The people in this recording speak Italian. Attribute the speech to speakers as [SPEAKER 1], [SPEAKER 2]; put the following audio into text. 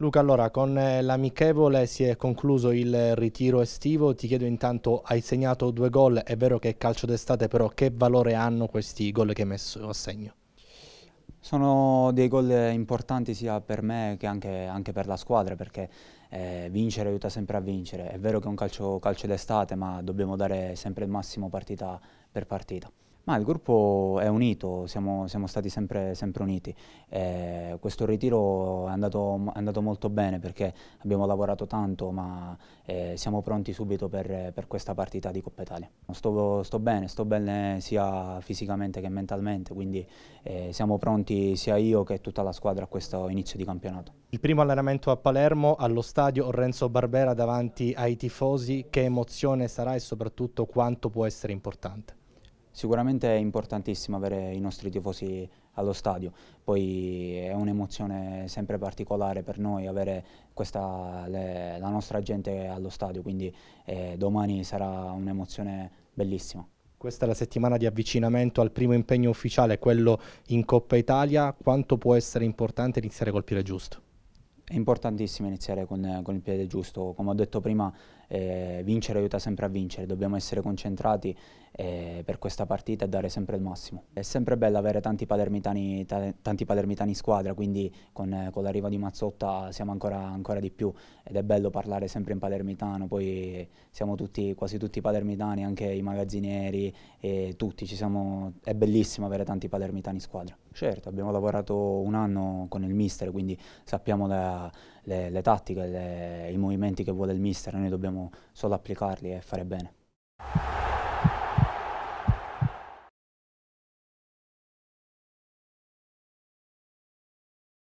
[SPEAKER 1] Luca, allora con eh, l'amichevole si è concluso il ritiro estivo, ti chiedo intanto hai segnato due gol, è vero che è calcio d'estate però che valore hanno questi gol che hai messo a segno? Sono dei gol importanti sia per
[SPEAKER 2] me che anche, anche per la squadra perché eh, vincere aiuta sempre a vincere, è vero che è un calcio, calcio d'estate ma dobbiamo dare sempre il massimo partita per partita. Ma il gruppo è unito, siamo, siamo stati sempre, sempre uniti. Eh, questo ritiro è andato, è andato, molto bene perché abbiamo lavorato tanto, ma eh, siamo pronti subito per, per, questa partita di Coppa Italia. Sto, sto, bene, sto bene sia fisicamente che mentalmente, quindi eh, siamo pronti sia io che tutta la squadra a questo inizio di campionato.
[SPEAKER 1] Il primo allenamento a Palermo, allo stadio Renzo Barbera davanti ai tifosi, che emozione sarà e soprattutto quanto può essere importante?
[SPEAKER 2] Sicuramente è importantissimo avere i nostri tifosi allo stadio, poi è un'emozione sempre particolare per noi avere questa, le, la nostra gente allo stadio, quindi eh, domani sarà un'emozione bellissima.
[SPEAKER 1] Questa è la settimana di avvicinamento al primo impegno ufficiale, quello in Coppa Italia, quanto può essere importante iniziare col piede giusto?
[SPEAKER 2] È importantissimo iniziare con, con il piede giusto, come ho detto prima eh, vincere aiuta sempre a vincere, dobbiamo essere concentrati eh, per questa partita e dare sempre il massimo. È sempre bello avere tanti palermitani, tanti palermitani in squadra, quindi con, con l'arrivo di Mazzotta siamo ancora, ancora, di più ed è bello parlare sempre in palermitano, poi siamo tutti, quasi tutti palermitani, anche i magazzinieri e tutti, siamo, è bellissimo avere tanti palermitani in squadra. Certo, abbiamo lavorato un anno con il mister, quindi sappiamo la, le, le, tattiche, le, i movimenti che vuole il mister, noi dobbiamo dobbiamo solo
[SPEAKER 1] applicarli e fare bene.